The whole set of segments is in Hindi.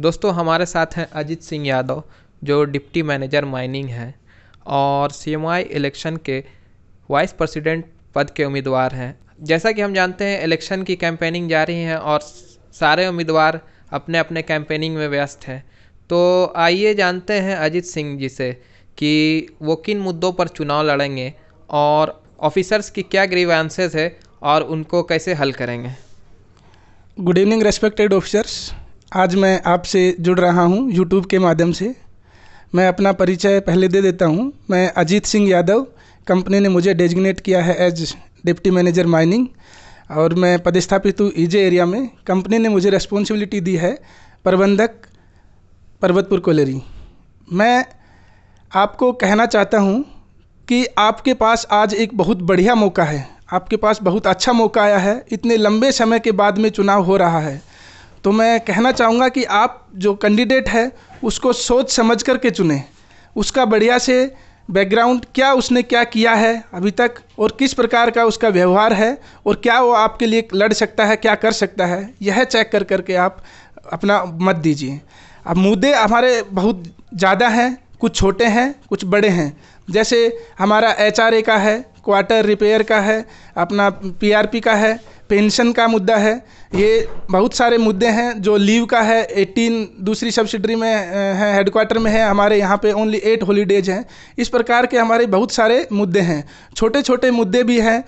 दोस्तों हमारे साथ हैं अजीत सिंह यादव जो डिप्टी मैनेजर माइनिंग हैं और सी इलेक्शन के वाइस प्रेसिडेंट पद के उम्मीदवार हैं जैसा कि हम जानते हैं इलेक्शन की कैंपेनिंग जारी है और सारे उम्मीदवार अपने अपने कैंपेनिंग में व्यस्त हैं तो आइए जानते हैं अजीत सिंह जी से कि वो किन मुद्दों पर चुनाव लड़ेंगे और ऑफिसर्स की क्या ग्रीवांसेस है और उनको कैसे हल करेंगे गुड इवनिंग रेस्पेक्टेड ऑफिसर्स आज मैं आपसे जुड़ रहा हूँ यूट्यूब के माध्यम से मैं अपना परिचय पहले दे देता हूँ मैं अजीत सिंह यादव कंपनी ने मुझे डेजिग्नेट किया है एज डिप्टी मैनेजर माइनिंग और मैं पदस्थापित हूँ ईजे एरिया में कंपनी ने मुझे रेस्पॉन्सिबिलिटी दी है प्रबंधक पर्वतपुर कोलेरी मैं आपको कहना चाहता हूँ कि आपके पास आज एक बहुत बढ़िया मौका है आपके पास बहुत अच्छा मौका आया है इतने लंबे समय के बाद में चुनाव हो रहा है तो मैं कहना चाहूँगा कि आप जो कैंडिडेट है उसको सोच समझ कर के चुने उसका बढ़िया से बैकग्राउंड क्या उसने क्या किया है अभी तक और किस प्रकार का उसका व्यवहार है और क्या वो आपके लिए लड़ सकता है क्या कर सकता है यह चेक कर करके आप अपना मत दीजिए अब मुद्दे हमारे बहुत ज़्यादा हैं कुछ छोटे हैं कुछ बड़े हैं जैसे हमारा एच का है क्वार्टर रिपेयर का है अपना पी का है पेंशन का मुद्दा है ये बहुत सारे मुद्दे हैं जो लीव का है 18 दूसरी सब्सिडरी में है हेडक्वार्टर में है हमारे यहाँ पे ओनली एट हॉलीडेज हैं इस प्रकार के हमारे बहुत सारे मुद्दे हैं छोटे छोटे मुद्दे भी हैं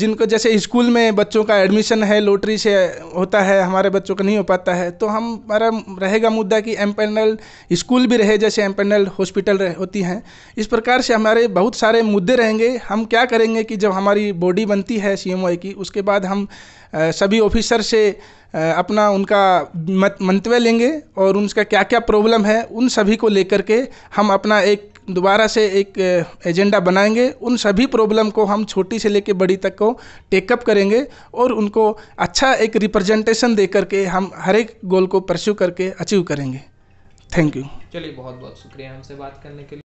जिनको जैसे स्कूल में बच्चों का एडमिशन है लोटरी से होता है हमारे बच्चों का नहीं हो पाता है तो हम हमारा रहेगा मुद्दा कि एम्पेनल स्कूल भी रहे जैसे एम्पेनल हॉस्पिटल होती हैं इस प्रकार से हमारे बहुत सारे मुद्दे रहेंगे हम क्या करेंगे कि जब हमारी बॉडी बनती है सी की उसके बाद हम सभी ऑफिसर से अपना उनका मत मंतव्य लेंगे और उनका क्या क्या प्रॉब्लम है उन सभी को लेकर के हम अपना एक दोबारा से एक एजेंडा बनाएंगे उन सभी प्रॉब्लम को हम छोटी से लेकर बड़ी तक को टेकअप करेंगे और उनको अच्छा एक रिप्रेजेंटेशन दे करके हम हर एक गोल को परस्यू करके अचीव करेंगे थैंक यू चलिए बहुत बहुत शुक्रिया हमसे बात करने के लिए